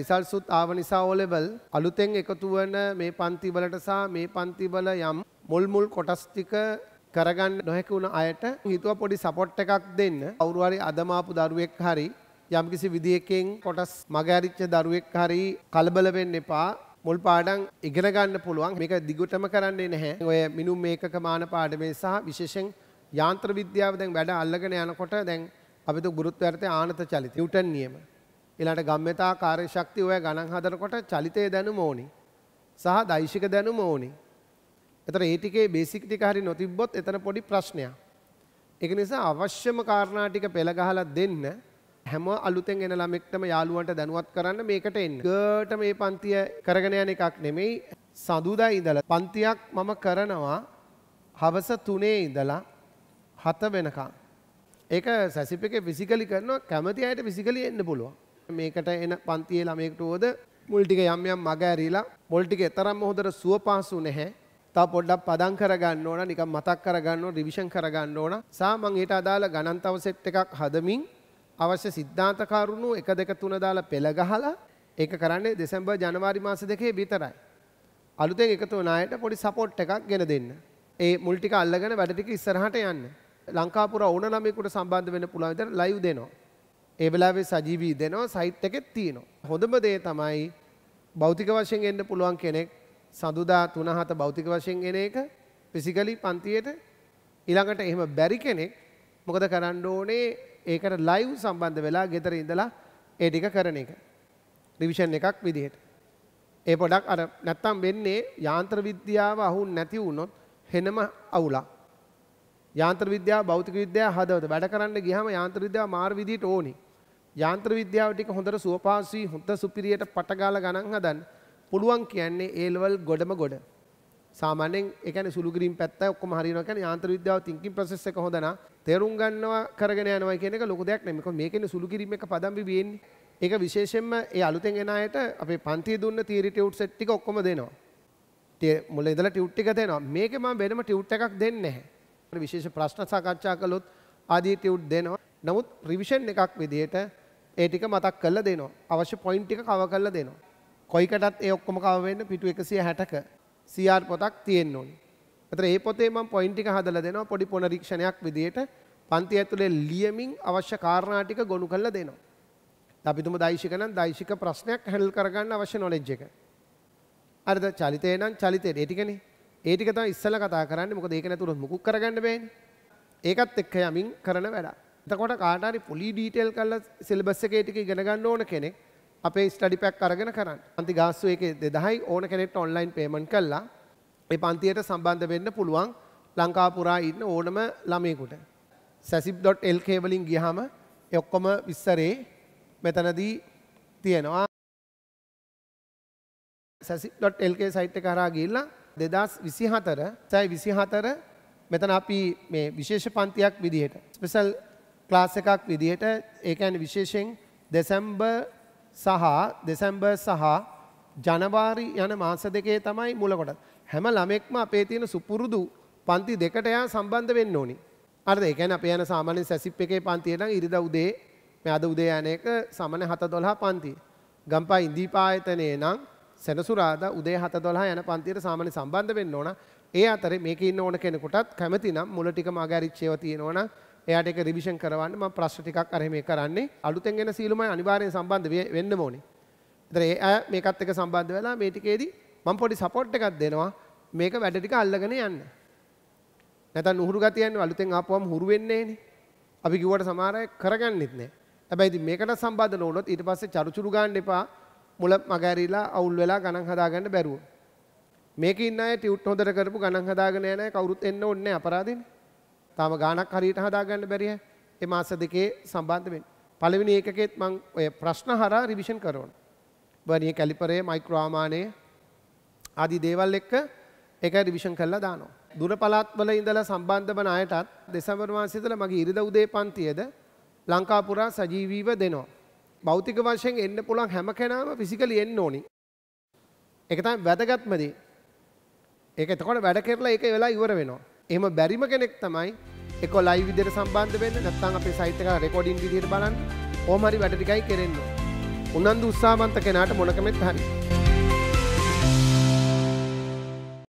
රිසල්සුත් ආව නිසා ඕලෙවල් අලුතෙන් එකතු වන මේ පන්තිවලට සහ මේ පන්තිවල යම් මුල් මුල් කොටස් ටික කරගන්න නොහැකි වුණ අයට හිතුව පොඩි සපෝට් එකක් දෙන්න කවුරු හරි අදමාපු දරුවෙක් හරි යම්කිසි විදියකින් කොටස් මගහැරිච්ච දරුවෙක් හරි කලබල වෙන්න එපා මුල් පාඩම් ඉගෙන ගන්න පුළුවන් මේක දිගටම කරන්නේ නැහැ ඔය මිනුම් මේකක මාන පාඩමේ සහ විශේෂයෙන් යාන්ත්‍ර විද්‍යාව දැන් වැඩ අල්ලගෙන යනකොට දැන් අපි තු ගුරුත්වර්තය ආනත චලිත නිව්ටන් නියම ඊළාට ගම්මතා කාර්යශක්තිය ඔය ගණන් හදනකොට චලිතයේ දැනුම ඕනි. සහ දෛශික දැනුම ඕනි. එතන ඒ ටිකේ බේසික් ටික හරි නොතිබ්බොත් එතන පොඩි ප්‍රශ්නයක්. ඒක නිසා අවශ්‍යම කාරණා ටික පෙළ ගහලා දෙන්න හැම අලුතෙන් එන ළමෙක්ටම යාළුවන්ට දැනුවත් කරන්න මේකට එන්න. ගර්ට මේ පන්තිය කරගෙන යන එකක් නෙමෙයි සඳුදා ඉඳලා පන්තියක් මම කරනවා හවස 3 ඉඳලා 7 වෙනකම්. ඒක සැසිප් එකේ ෆිසිකලි කරනවා කැමති අයට ෆිසිකලි එන්න පුළුවන්. මේකට එන පන්තියේ ළමයෙකුට ඕද මුල් ටික යම් යම් මග ඇරිලා මුල් ටික තරම්ම හොඳට සුව පාසු නැහැ. තව පොඩ්ඩක් පදම් කරගන්න ඕන, නිකන් මතක් කරගන්න ඕන, රිවිෂන් කරගන්න ඕන. සා මං ඊට අදාළ ගණන් තව සෙට් එකක් හදමින් අවශ්‍ය සිද්ධාන්ත කරුණු 1 2 3 දාලා පෙළ ගහලා ඒක කරන්නේ දෙසැම්බර් ජනවාරි මාස දෙකේ විතරයි. අලුතෙන් එකතු වුණ අයට පොඩි සපෝට් එකක් ගෙන දෙන්න. ඒ මුල් ටික අල්ලගෙන වැඩ ටික ඉස්සරහට යන්න. ලංකාපුර ඕන ළමයෙකුට සම්බන්ධ වෙන්න පුළුවන් විදිහට ලයිව් දෙනවා. ඒ වෙලාවේ සජීවී දෙනවා සයිට් එකෙත් තියෙනවා. හොඳම දේ තමයි භෞතික වශයෙන් එන්න පුළුවන් කෙනෙක් සඳුදා 3-7 භෞතික වශයෙන් එන එක ෆිසිකලි පන්තියට ඊළඟට එහෙම බැරි කෙනෙක් මොකද කරන්න ඕනේ ඒකට ලයිව් සම්බන්ධ වෙලා ගෙදර ඉඳලා ඒ ටික කරන එක. රිවිෂන් එකක් විදිහට. ඒ පොඩක් අර නැත්තම් වෙන්නේ යාන්ත්‍ර විද්‍යාව අහුන් නැති වුණොත් හෙනම අවුලක්. යාන්ත්‍ර විද්‍යාව භෞතික විද්‍යාව හදවත වැඩ කරන්න ගියාම යාන්ත්‍ර විද්‍යාව මාර විදිහට ඕනේ. යාන්ත්‍ර විද්‍යාව ටික හොඳට සුවපාසුයි හොඳ සුපිරියට පටගාලා ගණන් හදන්න පුළුවන් කියන්නේ ඒ ලෙවල් ගොඩම ගොඩ. සාමාන්‍යයෙන් ඒ කියන්නේ සුළු ග්‍රීම් පැත්ත ඔක්කොම හරියනවා කියන්නේ යාන්ත්‍ර විද්‍යාව thinking process එක හොඳ නා තේරුම් ගන්නවා කරගෙන යනවා කියන එක ලොකු දෙයක් නෙමෙයි. මේකනේ සුළු ග්‍රීම් එක පදම් වෙන්නේ. ඒක විශේෂයෙන්ම ඒ අලුතෙන් එන අයට අපේ පන්තියේ දුන්න theory tute set ටික ඔක්කොම දෙනවා. මුල ඉඳලා ටියුට් ටික දෙනවා. මේකේ මම වෙනම ටියුට් එකක් දෙන්නේ නැහැ. විශේෂ ප්‍රශ්න සාකච්ඡා කළොත් ආදී ටියුට් දෙනවා. නමුත් රිවිෂන් එකක් විදිහට ඒ ටික මතක් කරලා දෙනවා. අවශ්‍ය පොයින්ට් ටික කව කරලා දෙනවා. කොයිකටත් ඒ ඔක්කොම කව වෙන්න පිටු 160ක CR පොතක් තියෙන්න ඕනේ. අතර ඒ පොතේ මම පොයින්ට් ටික හදලා දෙනවා පොඩි පොනරීක්ෂණයක් විදියට පන්ති ඇතුලේ ලියමින් අවශ්‍ය කාරණා ටික ගොනු කරලා දෙනවා. අපි තුමු දෛශික නම් දෛශික ප්‍රශ්නයක් හැන්ඩල් කරගන්න අවශ්‍ය නොලෙජ් එක. අරද චලිතේ නම් චලිතේ ඒ ටිකනේ. ඒ ටික තමයි ඉස්සෙල්ලා කතා කරන්නේ. මොකද ඒක නැතුව මුකුත් කරගන්න බෑනේ. ඒකත් එක්ක යමින් කරන වැඩක්. එතකොට කාටරි පොලි ඩීටේල් කරලා සිලබස් එකේ ටික ඉගෙන ගන්න ඕන කෙනෙක් අපේ ස්ටඩි පැක් අරගෙන කරන්න. පන්ති ගාස්තු එකේ 2000යි ඕන කෙනෙක්ට ඔන්ලයින් පේමන්ට් කළා. මේ පන්තියට සම්බන්ධ වෙන්න පුළුවන් ලංකාව පුරා ඉන්න ඕනම ළමයෙකුට. sasip.lk වලින් ගියහම ඒ ඔක්කොම විස්තරේ මෙතනදී තියෙනවා. sasip.lk සයිට් එක හරහා ගිහිල්ලා 2024 සයි 24 මෙතන අපි මේ විශේෂ පන්තියක් විදිහට ස්පෙෂල් ක්ලාස් එකක් විදිහට ඒ කියන්නේ විශේෂයෙන් දෙසැම්බර් සහ දෙසැම්බර් සහ ජනවාරි යන මාස දෙකේ තමයි මුල කොටස. හැම ළමෙක්ම අපේ තියෙන සුපුරුදු පන්ති දෙකට එයා සම්බන්ධ වෙන්න ඕනි. හරිද? ඒ කියන්නේ අපි යන සාමාන්‍ය සැසිප් එකේ පන්තිය නම් ඉරිදා උදේ මේ අද උදේ යන එක සමන 7:12 පන්තිය. ගම්පා ඉන්දීපායතනයේ නම් සෙනසුරාදා උදේ 7:12 යන පන්තියට සාමාන්‍ය සම්බන්ධ වෙන්න ඕන. ඒ අතරේ මේකේ ඉන්න ඕන කෙනෙකුටත් කැමති නම් මුල ටික මග අරිච්චේව තියෙනවා නම් එයාට ඒක රිවිෂන් කරවන්න මම ප්‍රශ්න ටිකක් අර මේ කරන්නේ අලුතෙන් එන සීලුමයි අනිවාර්යෙන් සම්බන්ධ වෙන්න ඕනේ. ඒතර ඒ අය මේකත් එක්ක සම්බන්ධ වෙලා මේ ටිකේදී මම පොඩි සපෝට් එකක් දෙනවා මේක වැඩ ටික අල්ලගෙන යන්න. නැත්නම් උහුරු ගතියන්නේ අලුතෙන් ආපුවම හුරු වෙන්නේ නෑනේ. අපි කිව්වට සමහර අය කරගන්නෙත් නෑ. හැබැයි ඉතින් මේකට සම්බන්ධ නොවුනොත් ඊට පස්සේ චරුචුරු ගන්න එපා. මුල මග ඇරිලා අවුල් වෙලා ගණන් හදාගන්න බැරුව. මේකේ ඉන්න අය ටියුට් හොදට කරපු ගණන් හදාගෙන යන අය කවුරුත් එන්න ඕනේ නෑ අපරාධෙනේ. තාම ගානක් හරියට හදාගන්න බැරිය ඒ මාස දෙකේ සම්බන්ධ වෙන්න. පළවෙනි ඒකකෙත් මම ඔය ප්‍රශ්න හරහා රිවිෂන් කරනවා. වර්ණීය කැලිපරේ මයික්‍රෝ ආමානයේ ආදී දේවල් එක්ක ඒක රිවිෂන් කරලා දානවා. දුර පළාත්වල ඉඳලා සම්බන්ධ වන අයටත් දෙසැම්බර් මාසයේ ඉඳලා මගේ ඉරිදා උදේ පන්තියද ලංකා පුරා සජීවීව දෙනවා. භෞතික වශයෙන් එන්න පුළුවන් හැම කෙනාම ෆිසිකලි එන්න ඕනි. ඒක තමයි වැදගත්ම දේ. ඒක එතකොට වැඩ කරලා ඒක වෙලා ඉවර වෙනවා. එහෙම බැරිම කෙනෙක් තමයි එක ලයි විදිර සම්බන්ධ වෙන්න නැත්තං අපේ සහිතක රෙකෝඩින් විදිර බලන්න ඕමරි වැඩටිකයි කෙරෙන්න උනන්දු උත්සාමන්ත කෙනාට මොනකමෙත් හරි